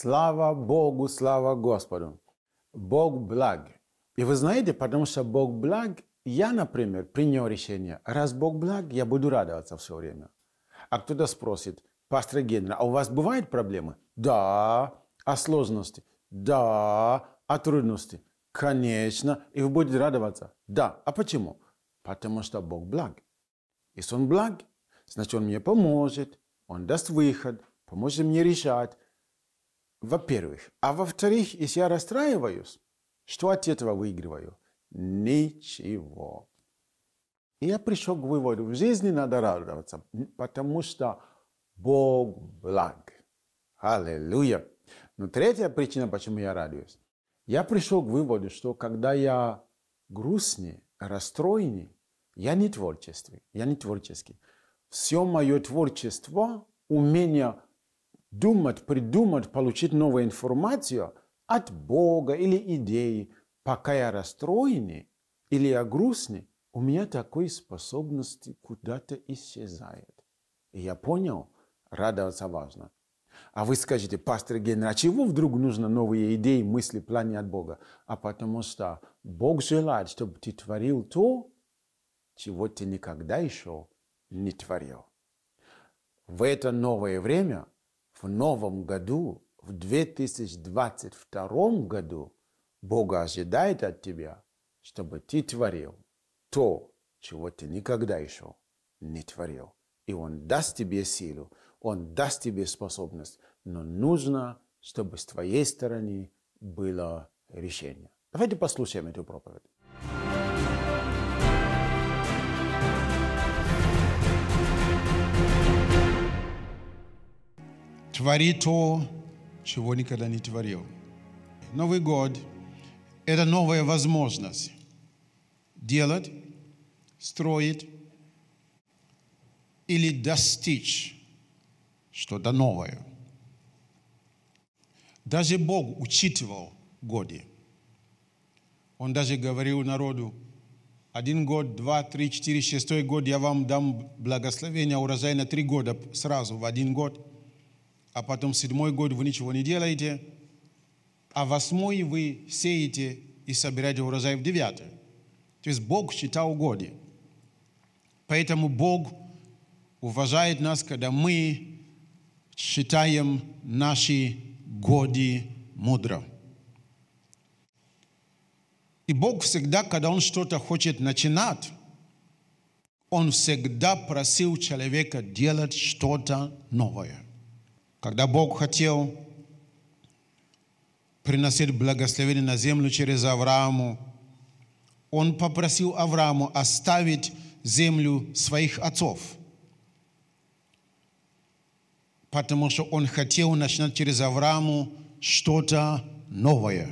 Слава Богу, слава Господу. Бог благ. И вы знаете, потому что Бог благ, я, например, принял решение, раз Бог благ, я буду радоваться все время. А кто-то спросит, пастор Генри, а у вас бывают проблемы? Да. А сложности? Да. А трудности? Конечно. И вы будете радоваться? Да. А почему? Потому что Бог благ. Если Он благ, значит, Он мне поможет, Он даст выход, поможет мне решать, во-первых. А во-вторых, если я расстраиваюсь, что от этого выигрываю? Ничего. И я пришел к выводу, в жизни надо радоваться, потому что Бог благ. Аллилуйя. Но третья причина, почему я радуюсь. Я пришел к выводу, что когда я грустный, расстроенный, я не творческий. Я не творческий. Все мое творчество, умение думать, придумать, получить новую информацию от Бога или идеи, пока я расстроенный или я грустный, у меня такой способности куда-то исчезает. И я понял, радоваться важно. А вы скажете, пастор Генри, а чего вдруг нужно новые идеи, мысли, планы от Бога? А потому что Бог желает, чтобы ты творил то, чего ты никогда еще не творил. В это новое время – в новом году, в 2022 году, Бог ожидает от тебя, чтобы ты творил то, чего ты никогда еще не творил. И Он даст тебе силу, Он даст тебе способность, но нужно, чтобы с твоей стороны было решение. Давайте послушаем эту проповедь. твори то, чего никогда не творил. Новый год – это новая возможность делать, строить или достичь что-то новое. Даже Бог учитывал годы. Он даже говорил народу, один год, два, три, четыре, шестой год я вам дам благословение урожай на три года сразу в один год а потом седьмой год вы ничего не делаете, а восьмой вы сеете и собираете урожай в девятый. То есть Бог считал годы. Поэтому Бог уважает нас, когда мы считаем наши годы мудро. И Бог всегда, когда Он что-то хочет начинать, Он всегда просил человека делать что-то новое – когда Бог хотел приносить благословение на землю через Авраама, он попросил Авраама оставить землю своих отцов, потому что он хотел начинать через Авраама что-то новое.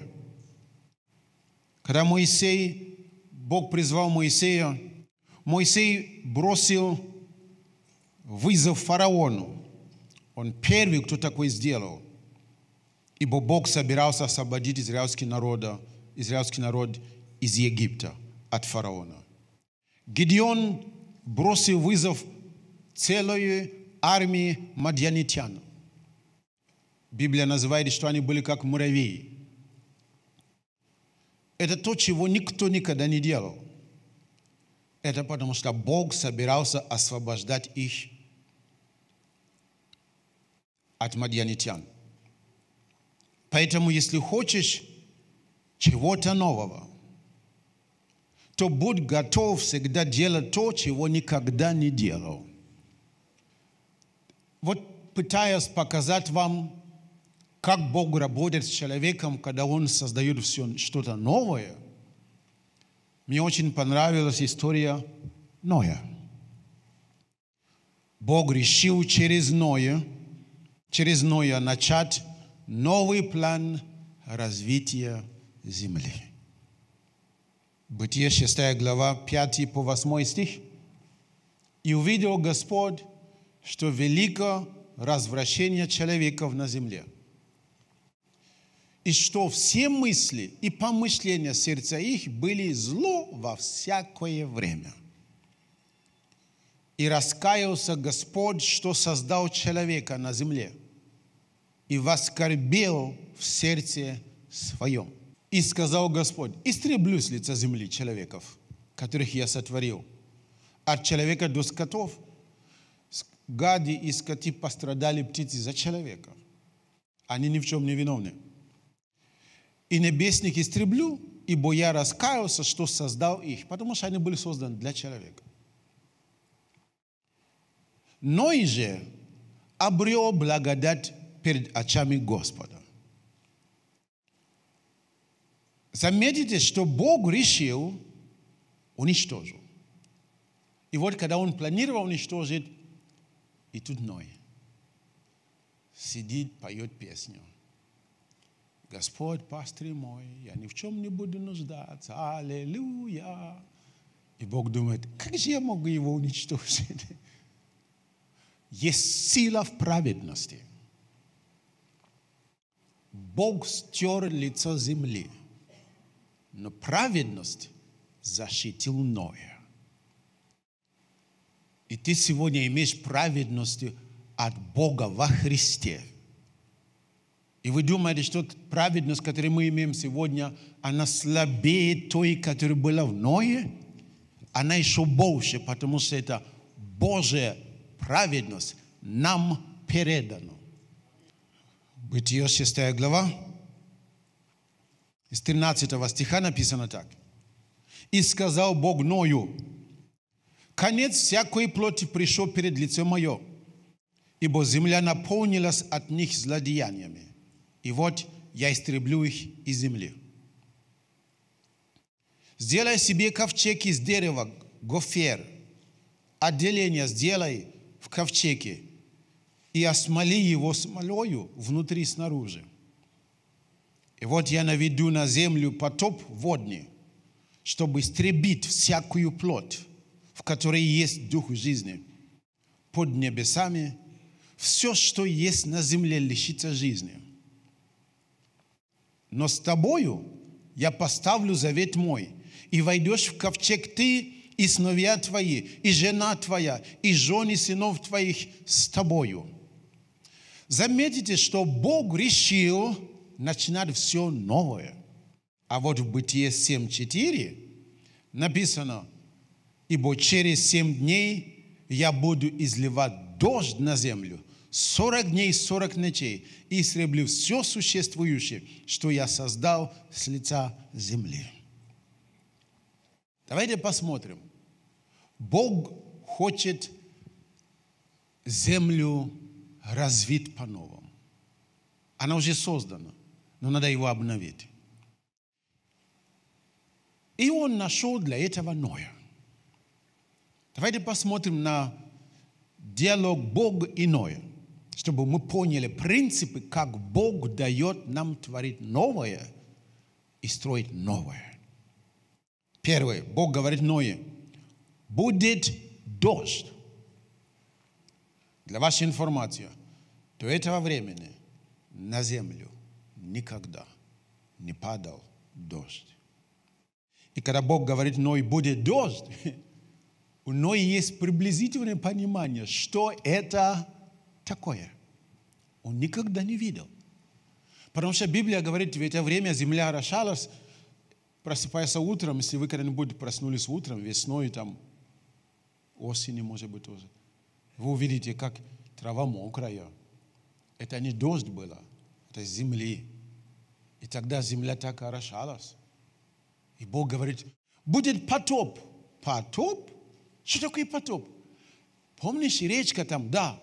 Когда Моисей, Бог призвал Моисея, Моисей бросил вызов фараону. Он первый, кто такой сделал. Ибо Бог собирался освободить израильский народ, израильский народ из Египта от фараона. Гедеон бросил вызов целой армии мадьянитян. Библия называет, что они были как муравьи. Это то, чего никто никогда не делал. Это потому, что Бог собирался освобождать их от мадьянитян. Поэтому, если хочешь чего-то нового, то будь готов всегда делать то, чего никогда не делал. Вот пытаясь показать вам, как Бог работает с человеком, когда он создает все что-то новое, мне очень понравилась история Ноя. Бог решил через Ноя – через Ноя начать новый план развития земли. Бытие 6 глава 5 по 8 стих. «И увидел Господь, что велико развращение человеков на земле, и что все мысли и помышления сердца их были зло во всякое время». И раскаялся Господь, что создал человека на земле, и воскорбел в сердце своем. И сказал Господь, истреблю с лица земли человеков, которых я сотворил, от человека до скотов. Гади и скоти пострадали птицы за человека. Они ни в чем не виновны. И небесных истреблю, ибо я раскаялся, что создал их, потому что они были созданы для человека. Ной же обрел благодать перед очами Господа. Заметите, что Бог решил уничтожил. И вот когда он планировал уничтожить, и тут Ной сидит, поет песню. Господь, пастырь мой, я ни в чем не буду нуждаться. Аллилуйя. И Бог думает, как же я могу его уничтожить? Есть сила в праведности. Бог стер лицо земли, но праведность защитил Ноя. И ты сегодня имеешь праведность от Бога во Христе. И вы думаете, что праведность, которую мы имеем сегодня, она слабее той, которая была в Ное? Она еще больше, потому что это Божья праведность нам передано. Бытие 6 глава, из 13 стиха написано так. «И сказал Бог Ною, конец всякой плоти пришел перед лицом мое, ибо земля наполнилась от них злодеяниями, и вот я истреблю их из земли. Сделай себе ковчег из дерева, гофер, отделение сделай – в ковчеге и осмоли его смолою внутри и снаружи. И вот я наведу на землю потоп водный, чтобы истребить всякую плоть, в которой есть дух жизни. Под небесами все, что есть на земле, лишится жизни. Но с тобою я поставлю завет мой, и войдешь в ковчег ты и сыновья твои, и жена твоя, и жены сынов твоих с тобою. Заметите, что Бог решил начинать все новое. А вот в Бытие 7.4 написано, «Ибо через семь дней я буду изливать дождь на землю, сорок дней, сорок ночей, и истреблю все существующее, что я создал с лица земли». Давайте посмотрим. Бог хочет землю развить по-новому. Она уже создана, но надо его обновить. И он нашел для этого Ноя. Давайте посмотрим на диалог Бог и Ноя, чтобы мы поняли принципы, как Бог дает нам творить новое и строить новое. Первое. Бог говорит Ноя будет дождь. Для вашей информации, до этого времени на землю никогда не падал дождь. И когда Бог говорит, но и будет дождь, у Ной есть приблизительное понимание, что это такое. Он никогда не видел. Потому что Библия говорит, в это время земля орошалась, просыпаясь утром, если вы когда-нибудь проснулись утром, весной, там, Оси не может быть тоже. Вы увидите, как трава мокрая. Это не дождь было, это земли. И тогда земля так орошалась. И Бог говорит, будет потоп. Потоп? Что такое потоп? Помнишь, речка там, да.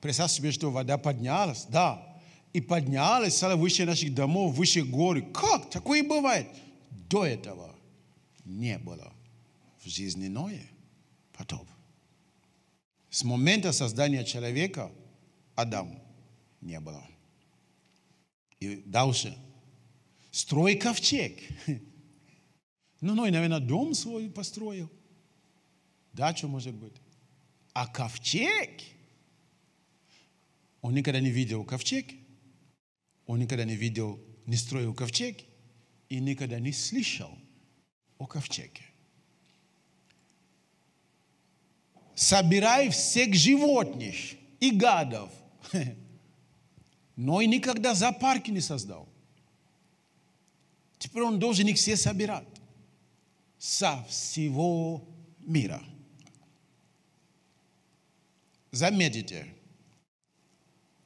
Представь себе, что вода поднялась, да. И поднялась, стала выше наших домов, выше горы. Как? Такое бывает. До этого не было в жизни Ноя потоп. С момента создания человека Адам не было. И дальше. Строй ковчег. Ну, ну, и, наверное, дом свой построил. Да, что может быть. А ковчег? Он никогда не видел ковчег. Он никогда не видел, не строил ковчег. И никогда не слышал о ковчеге. собирай всех животных и гадов, но и никогда зоопарки не создал. Теперь он должен их все собирать со всего мира. Заметите,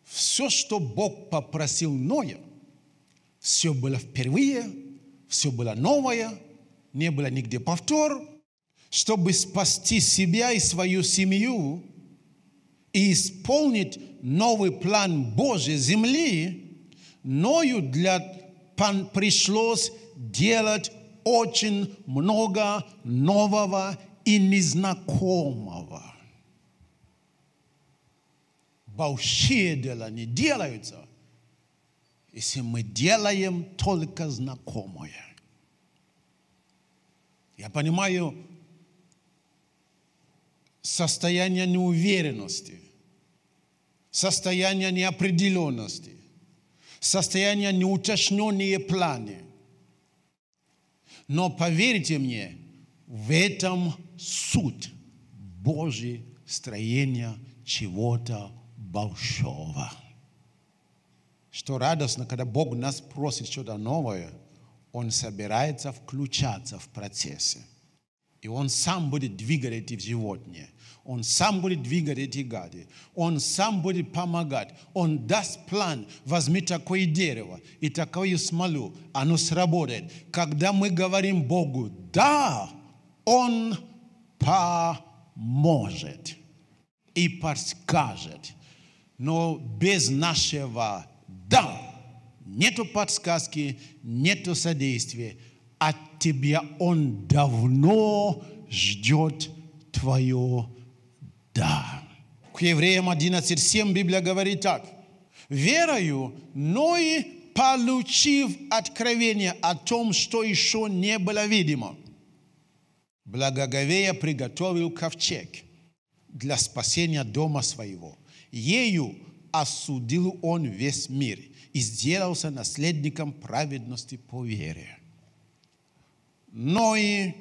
все, что Бог попросил Ноя, все было впервые, все было новое, не было нигде повтор – чтобы спасти себя и свою семью и исполнить новый план Божий земли, Ною для пан пришлось делать очень много нового и незнакомого. Большие дела не делаются, если мы делаем только знакомое. Я понимаю, состояние неуверенности, состояние неопределенности, состояние неуточненные планы. Но поверьте мне, в этом суть Божьей строения чего-то большого. Что радостно, когда Бог нас просит что-то новое, Он собирается включаться в процессе. И он сам будет двигать эти животные. Он сам будет двигать эти гады. Он сам будет помогать. Он даст план. Возьми такое дерево и такую смолу. Оно сработает. Когда мы говорим Богу «да», Он поможет и подскажет. Но без нашего «да» нету подсказки, нету содействия от тебя Он давно ждет твое «да». К евреям 11.7 Библия говорит так. «Верою и получив откровение о том, что еще не было видимо, благоговея приготовил ковчег для спасения дома своего. Ею осудил он весь мир и сделался наследником праведности по вере». Ной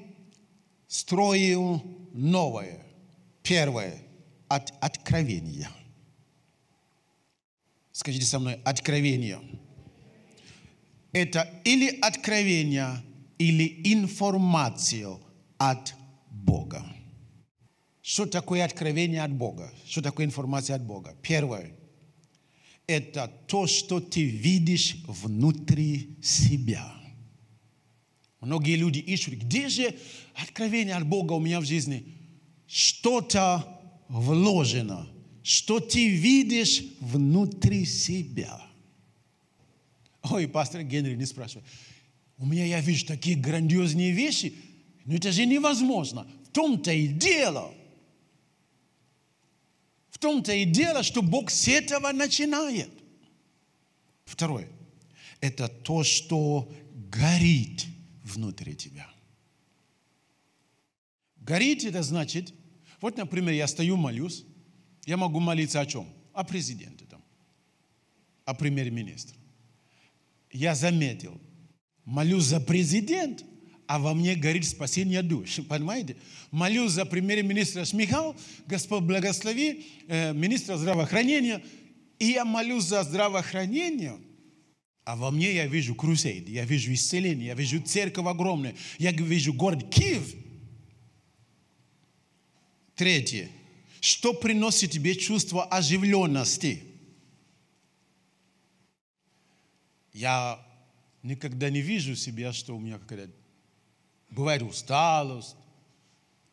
строил новое. Первое – от откровения. Скажите со мной, откровение. Это или откровение, или информация от Бога. Что такое откровение от Бога? Что такое информация от Бога? Первое – это то, что ты видишь внутри себя – Многие люди ищут, где же откровение от Бога у меня в жизни? Что-то вложено, что ты видишь внутри себя. Ой, пастор Генри не спрашивай. У меня я вижу такие грандиозные вещи, но это же невозможно. В том-то и дело. В том-то и дело, что Бог с этого начинает. Второе. Это то, что горит – внутрь тебя. Гореть это значит, вот, например, я стою, молюсь, я могу молиться о чем? О президенте там, о премьер-министре. Я заметил, молюсь за президент, а во мне горит спасение души. Понимаете? Молюсь за премьер-министра Шмихал, Господь благослови, э, министра здравоохранения, и я молюсь за здравоохранение – а во мне я вижу крусейд, я вижу исцеление, я вижу церковь огромную, я вижу город Киев. Третье. Что приносит тебе чувство оживленности? Я никогда не вижу себя, что у меня какая-то... Бывает усталость,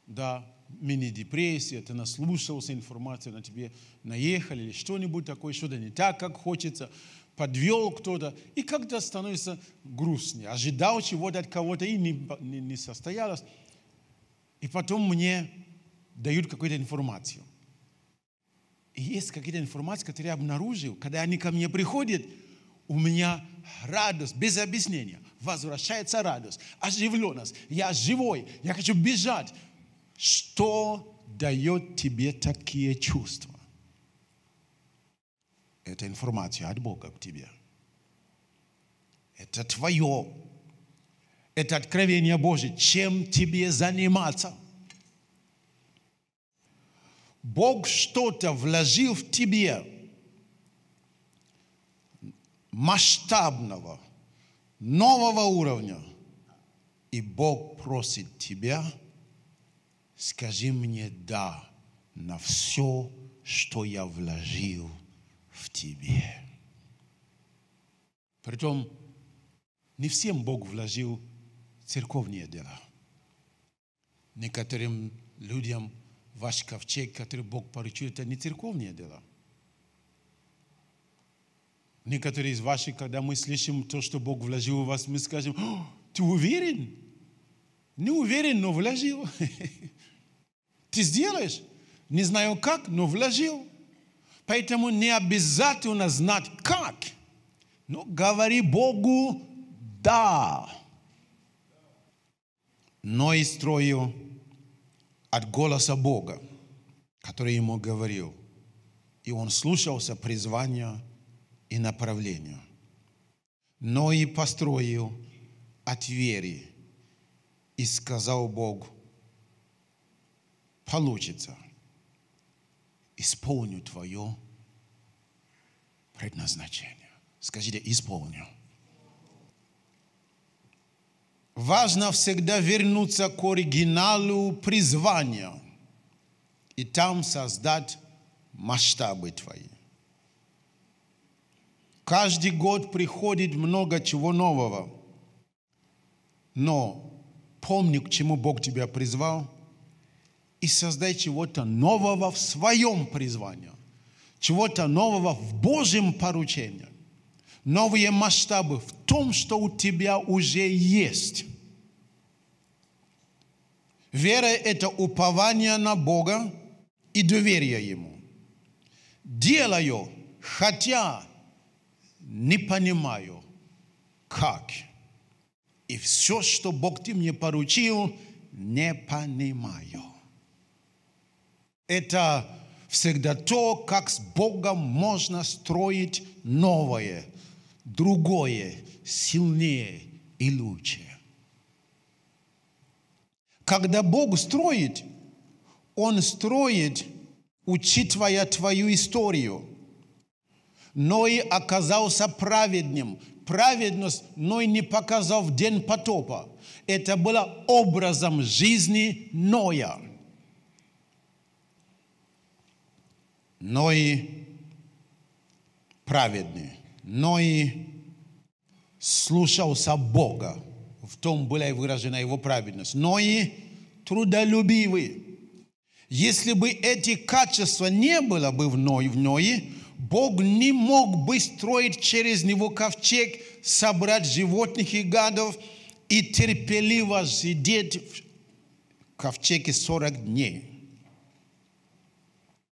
да, мини-депрессия, ты наслушался информации, на тебе наехали или что-нибудь такое, что-то не так, как хочется подвел кто-то, и когда становится грустнее. Ожидал чего-то от кого-то и не, не, не состоялось. И потом мне дают какую-то информацию. И есть какие-то информации, которые я обнаружил, когда они ко мне приходят, у меня радость без объяснения, возвращается радость, оживленность, я живой, я хочу бежать. Что дает тебе такие чувства? Это информация от Бога к тебе. Это твое. Это откровение Божье. Чем тебе заниматься? Бог что-то вложил в тебе масштабного, нового уровня. И Бог просит тебя, скажи мне «да» на все, что я вложил в в тебе. Притом не всем Бог вложил церковные дела. Некоторым людям ваш ковчег, который Бог поручил, это не церковные дела. Некоторые из ваших, когда мы слышим то, что Бог вложил в вас, мы скажем, ты уверен? Не уверен, но вложил. Ты сделаешь? Не знаю как, но вложил. Поэтому не обязательно знать как, но говори Богу «да». Но и строю от голоса Бога, который ему говорил. И он слушался призвания и направлению. Но и построил от веры. И сказал Богу, получится – исполню твое предназначение. Скажите, исполню. Важно всегда вернуться к оригиналу призвания и там создать масштабы твои. Каждый год приходит много чего нового. Но помни, к чему Бог тебя призвал – и создай чего-то нового в своем призвании, чего-то нового в Божьем поручении, новые масштабы в том, что у тебя уже есть. Вера – это упование на Бога и доверие Ему. Делаю, хотя не понимаю, как. И все, что Бог ты мне поручил, не понимаю. Это всегда то, как с Богом можно строить новое, другое, сильнее и лучше. Когда Бог строит, Он строит, учитывая твою историю. но и оказался праведным, праведность, но и не показав день потопа. Это было образом жизни Ноя. но и праведный, но и слушался Бога. В том была и выражена его праведность. Но и трудолюбивый. Если бы эти качества не было бы в ной в ной, Бог не мог бы строить через него ковчег, собрать животных и гадов и терпеливо сидеть в ковчеге 40 дней.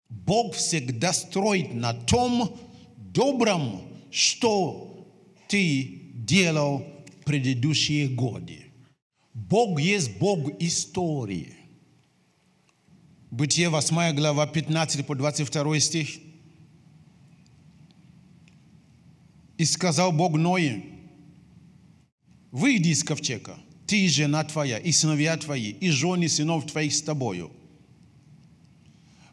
Бог всегда строит на том добром, что ты делал в предыдущие годы. Бог есть Бог истории. Бытие 8 глава 15 по 22 стих. И сказал Бог Ное, выйди из ковчега, ты и жена твоя, и сыновья твои, и жены сынов твоих с тобою.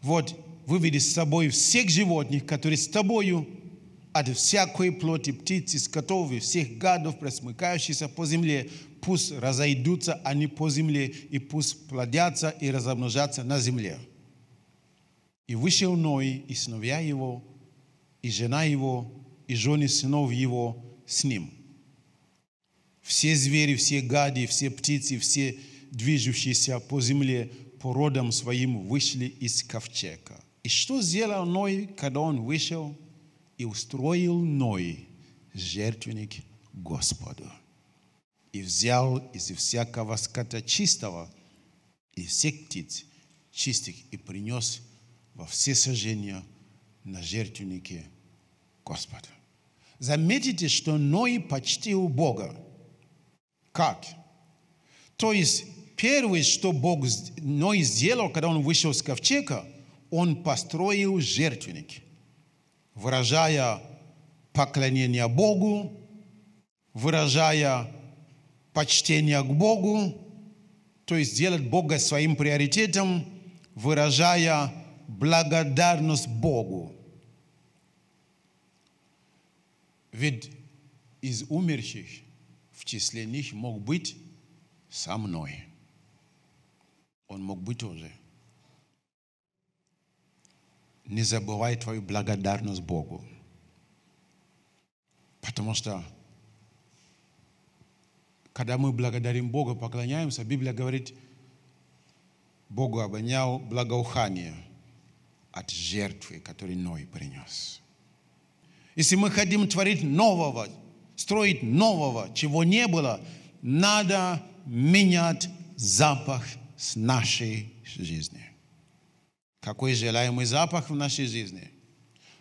Вот, выведи с собой всех животных, которые с тобою, от всякой плоти птицы, скотов и всех гадов, пресмыкающихся по земле, пусть разойдутся они по земле, и пусть плодятся и размножатся на земле. И вышел Ной, и сыновья его, и жена его, и жены сынов его с ним. Все звери, все гады, все птицы, все движущиеся по земле по родам своим вышли из ковчега. И что сделал Ной, когда он вышел и устроил Ной жертвенник Господу? И взял из всякого скота чистого и всех птиц чистых и принес во все сожжения на жертвеннике Господа. Заметите, что Ной почтил Бога. Как? То есть первое, что Бог Ной сделал, когда он вышел с ковчега, он построил жертвенник, выражая поклонение Богу, выражая почтение к Богу, то есть делать Бога своим приоритетом, выражая благодарность Богу. Ведь из умерших в числе них мог быть со мной. Он мог быть тоже не забывай твою благодарность Богу. Потому что когда мы благодарим Бога, поклоняемся, Библия говорит, Богу обонял благоухание от жертвы, которую Ной принес. Если мы хотим творить нового, строить нового, чего не было, надо менять запах с нашей жизни. Какой желаемый запах в нашей жизни?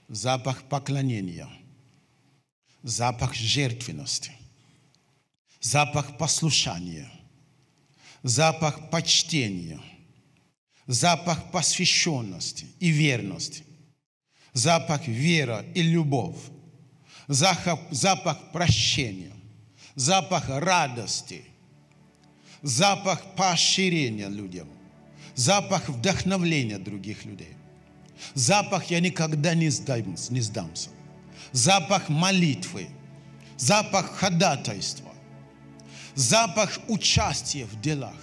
Запах поклонения, запах жертвенности, запах послушания, запах почтения, запах посвященности и верности, запах вера и любовь, запах, запах прощения, запах радости, запах поощрения людям – запах вдохновления других людей. Запах «я никогда не, сдам, не сдамся». Запах молитвы. Запах ходатайства. Запах участия в делах.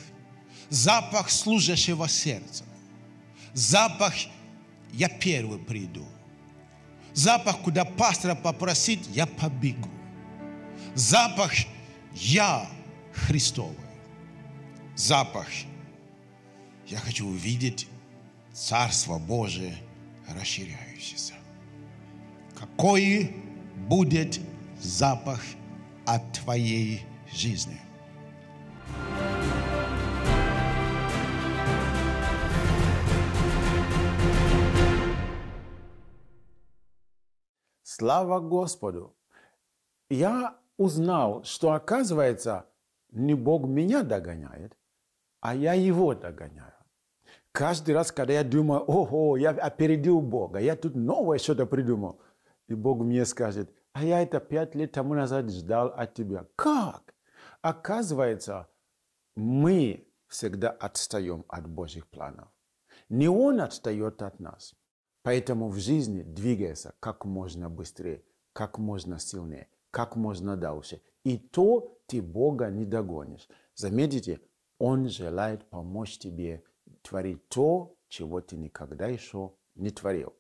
Запах служащего сердца. Запах «я первый приду». Запах, куда пастора попросит «я побегу». Запах «я Христовый». Запах – я хочу увидеть Царство Божие расширяющееся. Какой будет запах от твоей жизни? Слава Господу! Я узнал, что оказывается, не Бог меня догоняет, а я его догоняю. Каждый раз, когда я думаю, о, я опередил Бога, я тут новое что-то придумал, и Бог мне скажет, а я это пять лет тому назад ждал от тебя. Как? Оказывается, мы всегда отстаем от Божьих планов. Не Он отстает от нас. Поэтому в жизни двигайся как можно быстрее, как можно сильнее, как можно дальше. И то ты Бога не догонишь. Заметите, Он желает помочь тебе творить то, чего ты никогда еще не творил.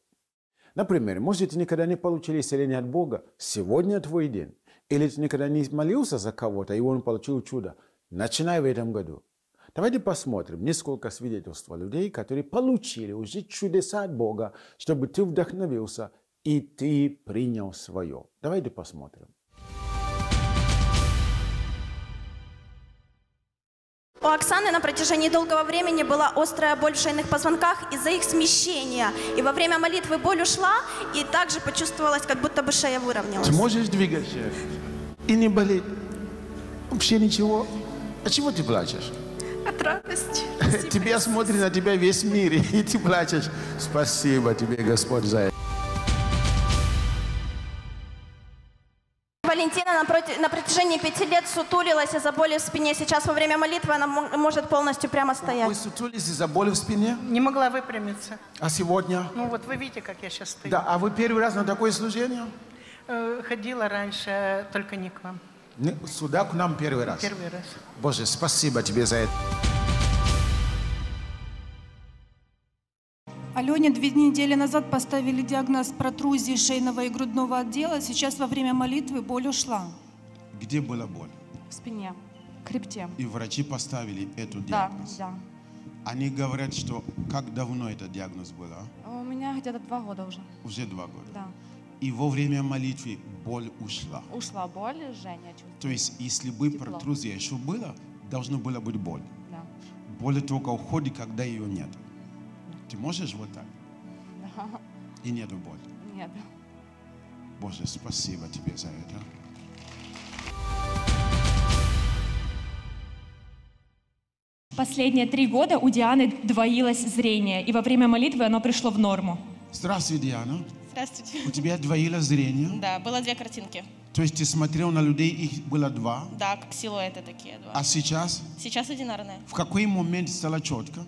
Например, может, ты никогда не получил исцеление от Бога, сегодня твой день. Или ты никогда не молился за кого-то, и он получил чудо. Начинай в этом году. Давайте посмотрим несколько свидетельств людей, которые получили уже чудеса от Бога, чтобы ты вдохновился и ты принял свое. Давайте посмотрим. У Оксаны на протяжении долгого времени была острая боль в шейных позвонках из-за их смещения. И во время молитвы боль ушла, и также почувствовалась, как будто бы шея выровнялась. Сможешь двигаться и не болеть. Вообще ничего. А чего ты плачешь? От радости. Тебя смотрит на тебя весь мир, и ты плачешь. Спасибо тебе, Господь, за это. протяжении пяти лет сутулилась из-за боли в спине. Сейчас во время молитвы она может полностью прямо стоять. Вы сутулились из-за боли в спине? Не могла выпрямиться. А сегодня? Ну вот вы видите, как я сейчас стою. Да, а вы первый раз на такое служение? Э, ходила раньше, только не к вам. Сюда к нам первый раз? Первый раз. Боже, спасибо тебе за это. Алене две недели назад поставили диагноз протрузии шейного и грудного отдела. Сейчас во время молитвы боль ушла. Где была боль? В спине, крепте. И врачи поставили эту диагноз? Да, да. Они говорят, что как давно этот диагноз был? А? У меня где-то два года уже. Уже два года? Да. И во время молитвы боль ушла? Ушла боль, Женя, чувствую. То есть, если бы протрузия еще была, должно было быть боль. Да. Боль только уходит, когда ее нет. Ты можешь вот так? Да. И нету боли? Нет. Боже, спасибо тебе за это. Последние три года у Дианы двоилось зрение, и во время молитвы оно пришло в норму. Здравствуй, Диана. Здравствуйте. У тебя двоило зрение? Да, было две картинки. То есть ты смотрел на людей, их было два? Да, как силуэты такие два. А сейчас? Сейчас одинарные. В какой момент стало четко?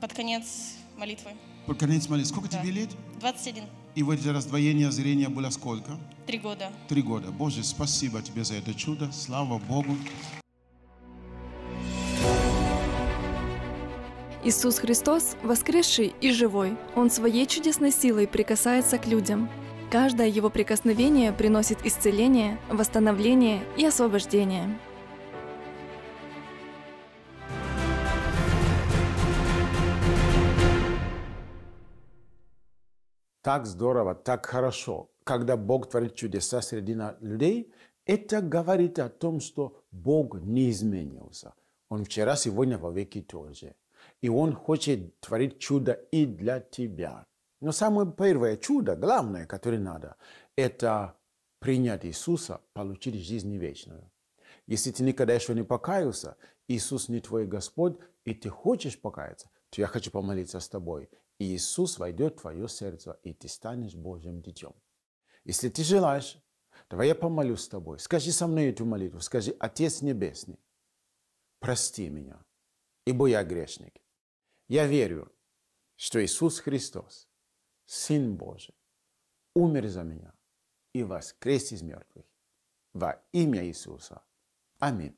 Под конец молитвы. Под конец молитвы. Сколько да. тебе лет? 21. И вот это раздвоение зрения было сколько? Три года. Три года. Боже, спасибо тебе за это чудо. Слава Богу. Иисус Христос – воскресший и живой. Он своей чудесной силой прикасается к людям. Каждое его прикосновение приносит исцеление, восстановление и освобождение. Так здорово, так хорошо, когда Бог творит чудеса среди людей, это говорит о том, что Бог не изменился. Он вчера, сегодня, вовеки тоже. И Он хочет творить чудо и для тебя. Но самое первое чудо, главное, которое надо, это принять Иисуса, получить жизнь вечную. Если ты никогда еще не покаялся, Иисус не твой Господь, и ты хочешь покаяться, то я хочу помолиться с тобой. И Иисус войдет в твое сердце, и ты станешь Божьим детем. Если ты желаешь, давай я помолюсь с тобой. Скажи со мной эту молитву. Скажи, Отец Небесный, прости меня, ибо я грешник. Я верю, что Иисус Христос, Сын Божий, умер за меня и воскрес из мертвых. Во имя Иисуса. Аминь.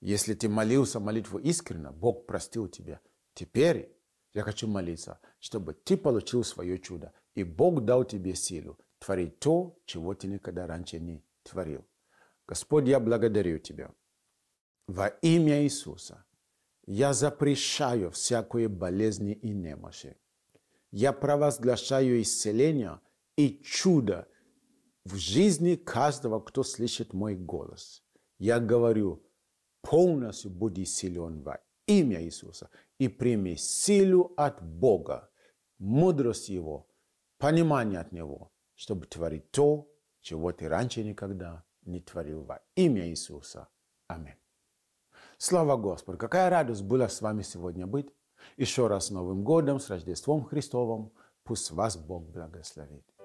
Если ты молился молитву искренно, Бог простил тебя. Теперь я хочу молиться, чтобы ты получил свое чудо, и Бог дал тебе силу творить то, чего ты никогда раньше не творил. Господь, я благодарю Тебя. Во имя Иисуса я запрещаю всякую болезни и немощи. Я провозглашаю исцеление и чудо в жизни каждого, кто слышит мой голос. Я говорю, полностью будь исцелен во имя Иисуса и прими силу от Бога, мудрость Его, понимание от Него, чтобы творить то, чего ты раньше никогда не творил во имя Иисуса. Аминь. Слава Господу! Какая радость была с вами сегодня быть. Еще раз с Новым Годом, с Рождеством Христовым. Пусть вас Бог благословит.